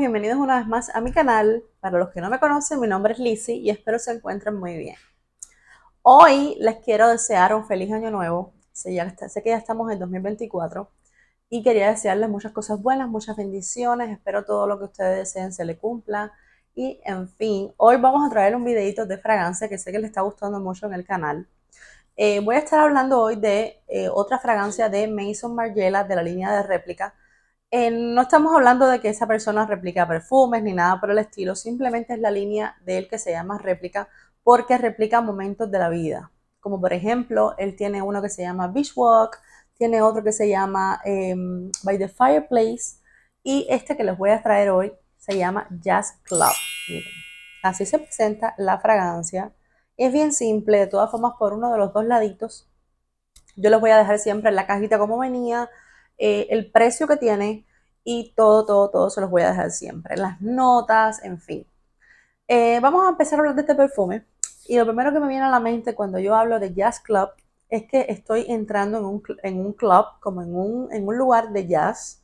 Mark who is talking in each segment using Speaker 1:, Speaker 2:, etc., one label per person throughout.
Speaker 1: bienvenidos una vez más a mi canal. Para los que no me conocen, mi nombre es Lizzie y espero se encuentren muy bien. Hoy les quiero desear un feliz año nuevo. Sé, que ya estamos en 2024 y quería desearles muchas cosas buenas, muchas bendiciones. Espero todo lo que ustedes deseen se le cumpla. Y en fin, hoy vamos a traer un videito de fragancia que sé que les está gustando mucho en el canal. Eh, voy a estar hablando hoy de eh, otra fragancia de Mason Margiela de la línea de réplica eh, no estamos hablando de que esa persona replica perfumes ni nada por el estilo, simplemente es la línea de él que se llama réplica porque replica momentos de la vida. Como por ejemplo, él tiene uno que se llama Beach Walk, tiene otro que se llama em, By the Fireplace y este que les voy a traer hoy se llama Jazz Club. así se presenta la fragancia. Es bien simple, de todas formas por uno de los dos laditos. Yo les voy a dejar siempre en la cajita como venía eh, el precio que tiene y todo, todo, todo se los voy a dejar siempre. Las notas, en fin. Eh, vamos a empezar a hablar de este perfume. Y lo primero que me viene a la mente cuando yo hablo de jazz club es que estoy entrando en un, club, como en un, lugar de jazz.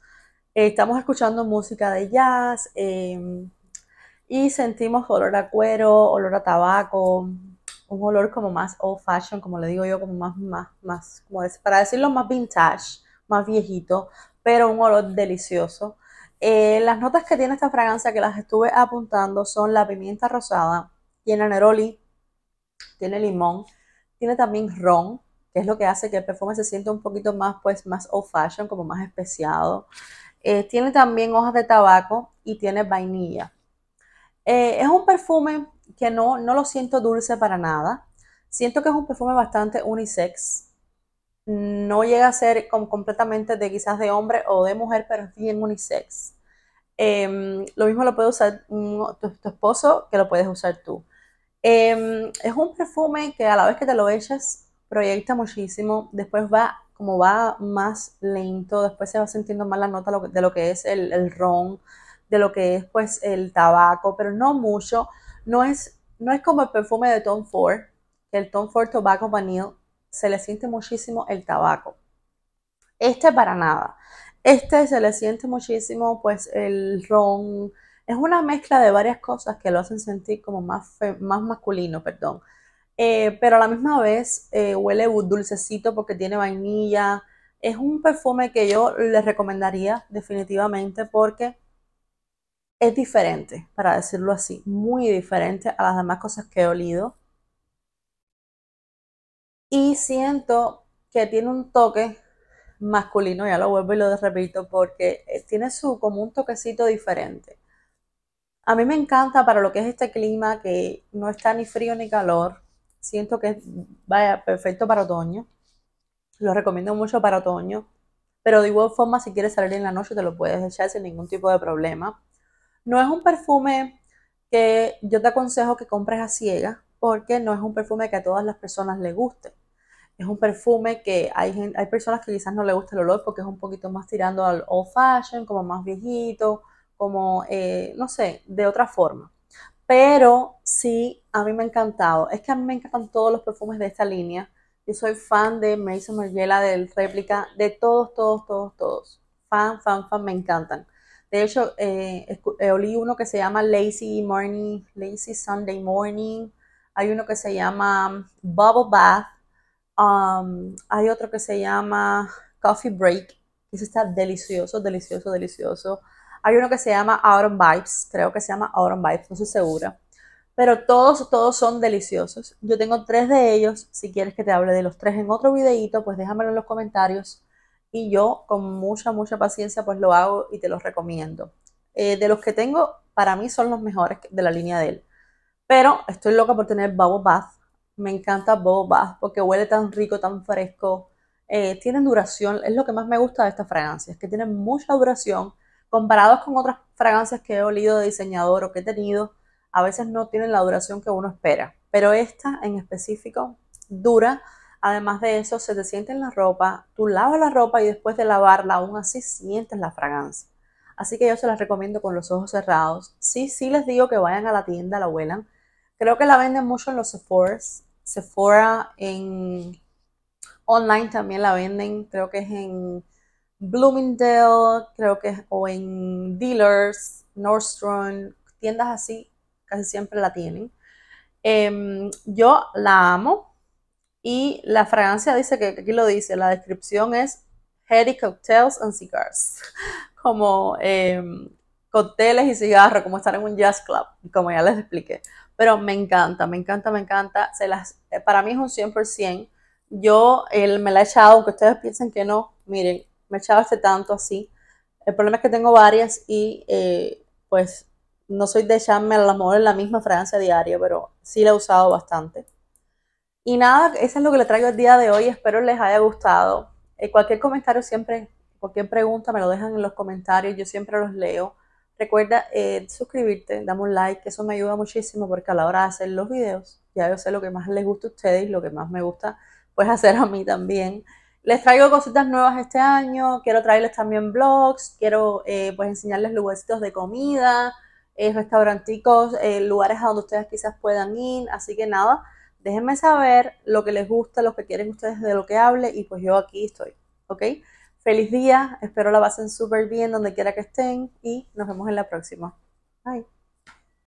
Speaker 1: Eh, estamos escuchando música de jazz em, y sentimos olor a cuero, olor a tabaco, un olor como más old fashion, como le digo yo, como más, más, más, para decirlo más vintage más viejito, pero un olor delicioso. Eh, las notas que tiene esta fragancia que las estuve apuntando son la pimienta rosada, tiene neroli, tiene limón, tiene también ron, que es lo que hace que el perfume se sienta un poquito más, pues, más old fashion, como más especiado. Eh, tiene también hojas de tabaco y tiene vainilla. Eh, es un perfume que no, no lo siento dulce para nada. Siento que es un perfume bastante unisex no llega a ser completamente de quizás de hombre o de mujer, pero es bien unisex. Em, lo mismo lo puede usar tu, esposo que lo puedes usar tú. Em, es un perfume que a la vez que te lo eches proyecta muchísimo, después va como va más lento, después se va sintiendo más la nota de lo que es el, ron, de lo que es pues el tabaco, pero no mucho, no es, no es como el perfume de Tom Ford, el Tom Ford Tobacco Vanille, se le siente muchísimo el tabaco. Este para nada. Este se le siente muchísimo pues el ron. Es una mezcla de varias cosas que lo hacen sentir como más, más masculino, perdón. Eh, pero a la misma vez eh, huele dulcecito porque tiene vainilla. Es un perfume que yo les recomendaría definitivamente porque es diferente, para decirlo así, muy diferente a las demás cosas que he olido y siento que tiene un toque masculino, ya lo vuelvo y lo repito, porque eh, tiene su como un toquecito diferente. A mí me encanta para lo que es este clima que no está ni frío ni calor. Siento que vaya perfecto para otoño. Lo recomiendo mucho para otoño. Pero de igual forma, si quieres salir en la noche, te lo puedes echar sin ningún tipo de problema. No es un perfume que yo te aconsejo que compres a ciega porque no es un perfume que a todas las personas le guste. Es un perfume que hay, hay personas que quizás no le gusta el olor porque es un poquito más tirando al old fashion, como más viejito, como, eh, no sé, de otra forma. Pero sí, a mí me ha encantado. Es que a mí me encantan todos los perfumes de esta línea. Yo soy fan de Mason Margiela, del réplica, de todos, todos, todos, todos. Fan, fan, fan, me encantan. De hecho, eh, eh, olí uno que se llama Lazy Morning, Lazy Sunday Morning hay uno que se llama Bubble Bath, um, hay otro que se llama Coffee Break, ese está delicioso, delicioso, delicioso. Hay uno que se llama Autumn Vibes, creo que se llama Autumn Vibes, no estoy segura. Pero todos, todos son deliciosos. Yo tengo tres de ellos. Si quieres que te hable de los tres en otro videito, pues déjamelo en los comentarios. Y yo con mucha, mucha paciencia pues lo hago y te los recomiendo. Eh, de los que tengo, para mí son los mejores de la línea de él. Pero estoy loca por tener Bubble Bath. Me encanta Bubble Bath porque huele tan rico, tan fresco. Eh, tienen duración, es lo que más me gusta de estas fragancias, que tienen mucha duración comparados con otras fragancias que he olido de diseñador o que he tenido. A veces no tienen la duración que uno espera, pero esta en específico dura. Además de eso, se te siente en la ropa, tú lavas la ropa y después de lavarla aún así sientes la fragancia. Así que yo se las recomiendo con los ojos cerrados. Sí, sí les digo que vayan a la tienda, la huelan, Creo que la venden mucho en los Sephora. Sephora en online también la venden. Creo que es en Bloomingdale, creo que es o en Dealers, Nordstrom, tiendas así, casi siempre la tienen. Em, yo la amo y la fragancia dice que aquí lo dice, la descripción es Heady Cocktails and Cigars, como em, hoteles y cigarros, como estar en un jazz club, como ya les expliqué. Pero me encanta, me encanta, me encanta. Se las, eh, para mí es un 100%. Yo él, me la he echado, aunque ustedes piensen que no. Miren, me he echado hace este tanto así. El problema es que tengo varias y eh, pues no soy de echarme a lo mejor en la misma fragancia diaria, pero sí la he usado bastante. Y nada, eso es lo que le traigo el día de hoy. Espero les haya gustado. Eh, cualquier comentario siempre, cualquier pregunta me lo dejan en los comentarios. Yo siempre los leo. Recuerda eh, suscribirte, dame un like, que eso me ayuda muchísimo porque a la hora de hacer los videos, ya yo sé lo que más les gusta a ustedes y lo que más me gusta pues hacer a mí también. Les traigo cositas nuevas este año, quiero traerles también blogs, quiero eh, pues, enseñarles lugarcitos de comida, eh, restauranticos, lugares a donde ustedes quizás puedan ir, así que nada, déjenme saber lo que les gusta, lo que quieren ustedes de lo que hable y pues yo aquí estoy, ¿ok? Feliz día, espero la pasen súper bien donde quiera que estén y nos vemos en la próxima. Bye.